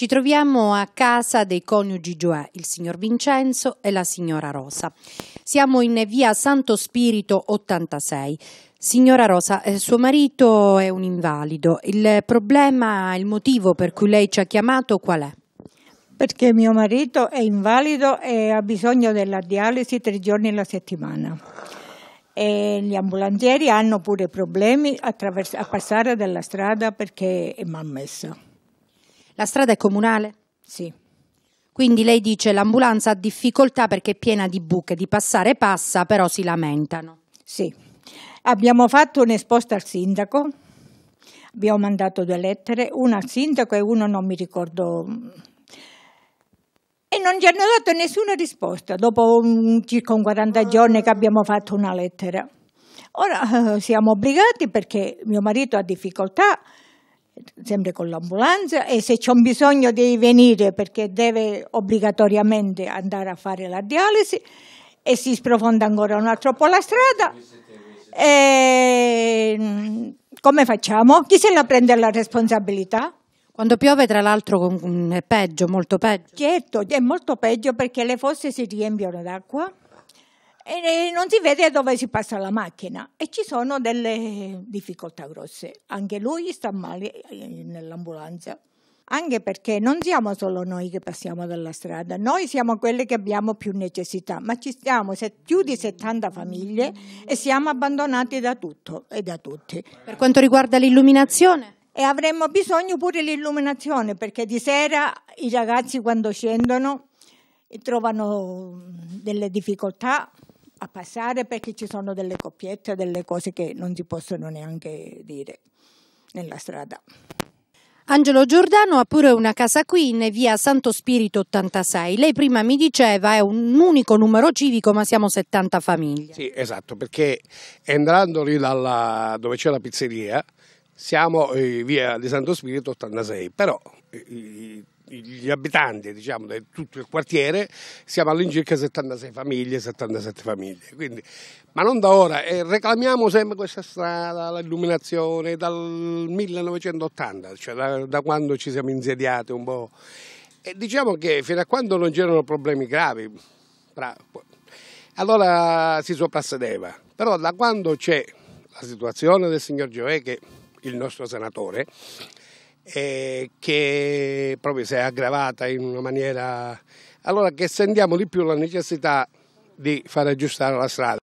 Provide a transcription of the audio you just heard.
Ci troviamo a casa dei coniugi Gioè, il signor Vincenzo e la signora Rosa. Siamo in via Santo Spirito 86. Signora Rosa, eh, suo marito è un invalido. Il problema, il motivo per cui lei ci ha chiamato qual è? Perché mio marito è invalido e ha bisogno della dialisi tre giorni alla settimana. E gli ambulantieri hanno pure problemi a, a passare dalla strada perché è malmessa la strada è comunale? Sì. Quindi lei dice l'ambulanza ha difficoltà perché è piena di buche, di passare passa, però si lamentano. Sì. Abbiamo fatto un'esposta al sindaco, abbiamo mandato due lettere, una al sindaco e una non mi ricordo e non ci hanno dato nessuna risposta dopo un, circa un 40 giorni che abbiamo fatto una lettera. Ora eh, siamo obbligati perché mio marito ha difficoltà sempre con l'ambulanza e se c'è un bisogno devi venire perché deve obbligatoriamente andare a fare la dialisi e si sprofonda ancora un altro po' la strada. E, mm, come facciamo? Chi se la prende la responsabilità? Quando piove, tra l'altro, mm, è peggio, molto peggio. Certo, è molto peggio perché le fosse si riempiono d'acqua e non si vede dove si passa la macchina e ci sono delle difficoltà grosse. Anche lui sta male eh, nell'ambulanza anche perché non siamo solo noi che passiamo dalla strada, noi siamo quelli che abbiamo più necessità, ma ci stiamo più di 70 famiglie e siamo abbandonati da tutto e da tutti. Per quanto riguarda l'illuminazione? E avremmo bisogno pure dell'illuminazione perché di sera i ragazzi quando scendono eh, trovano mm, delle difficoltà a passare perché ci sono delle coppiette, delle cose che non si possono neanche dire nella strada. Angelo Giordano ha pure una casa qui in via Santo Spirito 86. Lei prima mi diceva è un unico numero civico, ma siamo 70 famiglie. Sì, esatto, perché entrando lì dalla, dove c'è la pizzeria, siamo eh, via di Santo Spirito 86, però eh, gli abitanti diciamo, di tutto il quartiere siamo all'incirca 76 famiglie, 77 famiglie. Quindi, ma non da ora, eh, reclamiamo sempre questa strada, l'illuminazione, dal 1980, cioè da, da quando ci siamo insediati un po'. E diciamo che fino a quando non c'erano problemi gravi, allora si soprassedeva. Però da quando c'è la situazione del signor Giovè che il nostro senatore, eh, che proprio si è aggravata in una maniera... Allora che sentiamo di più la necessità di far aggiustare la strada.